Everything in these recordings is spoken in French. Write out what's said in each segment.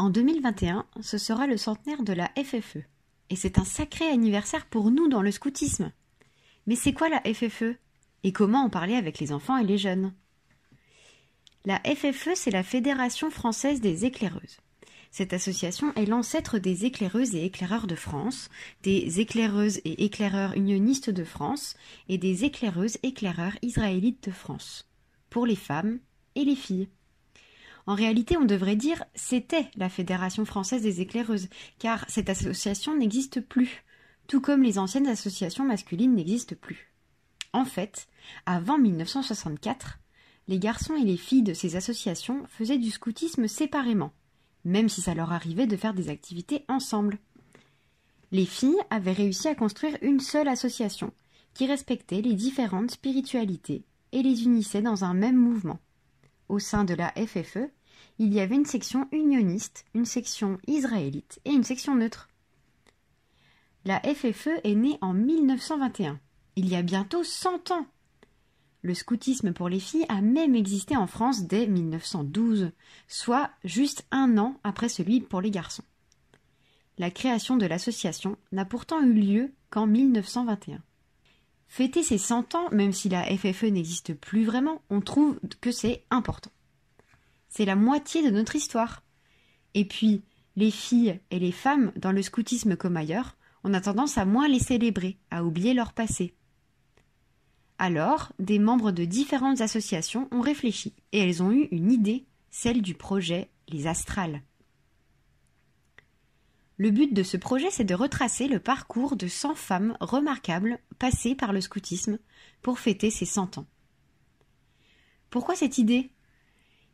En 2021, ce sera le centenaire de la FFE. Et c'est un sacré anniversaire pour nous dans le scoutisme. Mais c'est quoi la FFE Et comment en parler avec les enfants et les jeunes La FFE, c'est la Fédération française des éclaireuses. Cette association est l'ancêtre des éclaireuses et éclaireurs de France, des éclaireuses et éclaireurs unionistes de France et des éclaireuses éclaireurs israélites de France, pour les femmes et les filles. En réalité, on devrait dire c'était la Fédération française des éclaireuses, car cette association n'existe plus, tout comme les anciennes associations masculines n'existent plus. En fait, avant 1964, les garçons et les filles de ces associations faisaient du scoutisme séparément, même si ça leur arrivait de faire des activités ensemble. Les filles avaient réussi à construire une seule association, qui respectait les différentes spiritualités et les unissait dans un même mouvement au sein de la FFE, il y avait une section unioniste, une section israélite et une section neutre. La FFE est née en 1921, il y a bientôt 100 ans. Le scoutisme pour les filles a même existé en France dès 1912, soit juste un an après celui pour les garçons. La création de l'association n'a pourtant eu lieu qu'en 1921. Fêter ses 100 ans, même si la FFE n'existe plus vraiment, on trouve que c'est important. C'est la moitié de notre histoire. Et puis, les filles et les femmes, dans le scoutisme comme ailleurs, on a tendance à moins les célébrer, à oublier leur passé. Alors, des membres de différentes associations ont réfléchi et elles ont eu une idée, celle du projet Les Astrales. Le but de ce projet, c'est de retracer le parcours de 100 femmes remarquables passées par le scoutisme pour fêter ses 100 ans. Pourquoi cette idée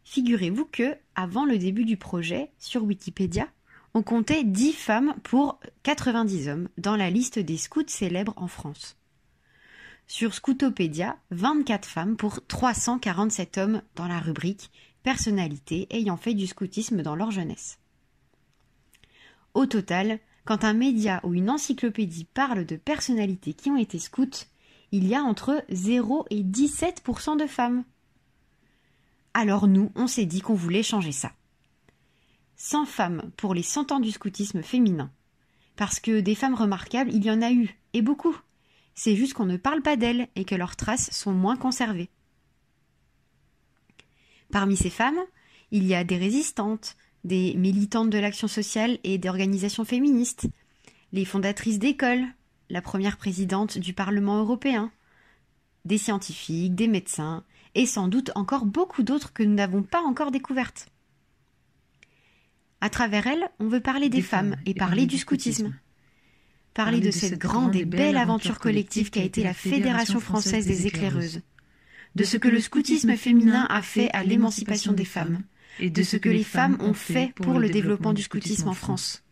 Figurez-vous que, avant le début du projet, sur Wikipédia, on comptait 10 femmes pour 90 hommes dans la liste des scouts célèbres en France. Sur Scoutopédia, 24 femmes pour 347 hommes dans la rubrique Personnalités ayant fait du scoutisme dans leur jeunesse. Au total, quand un média ou une encyclopédie parle de personnalités qui ont été scouts, il y a entre 0 et 17% de femmes. Alors nous, on s'est dit qu'on voulait changer ça. 100 femmes pour les 100 ans du scoutisme féminin. Parce que des femmes remarquables, il y en a eu, et beaucoup. C'est juste qu'on ne parle pas d'elles et que leurs traces sont moins conservées. Parmi ces femmes, il y a des résistantes, des militantes de l'action sociale et d'organisations féministes, les fondatrices d'écoles, la première présidente du Parlement européen, des scientifiques, des médecins, et sans doute encore beaucoup d'autres que nous n'avons pas encore découvertes. À travers elles, on veut parler des, femmes, et, parler, du scoutisme. Parler, de, cette grande et belle aventure collective qu'a été la Fédération française des éclaireuses. De ce que le scoutisme féminin a fait à l'émancipation des femmes et de ce que les femmes ont fait pour le développement du scoutisme en France.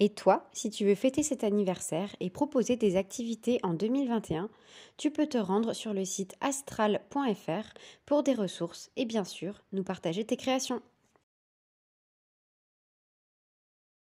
Et toi, si tu veux fêter cet anniversaire et proposer des activités en 2021, tu peux te rendre sur le site astral.fr pour des ressources et bien sûr nous partager tes créations.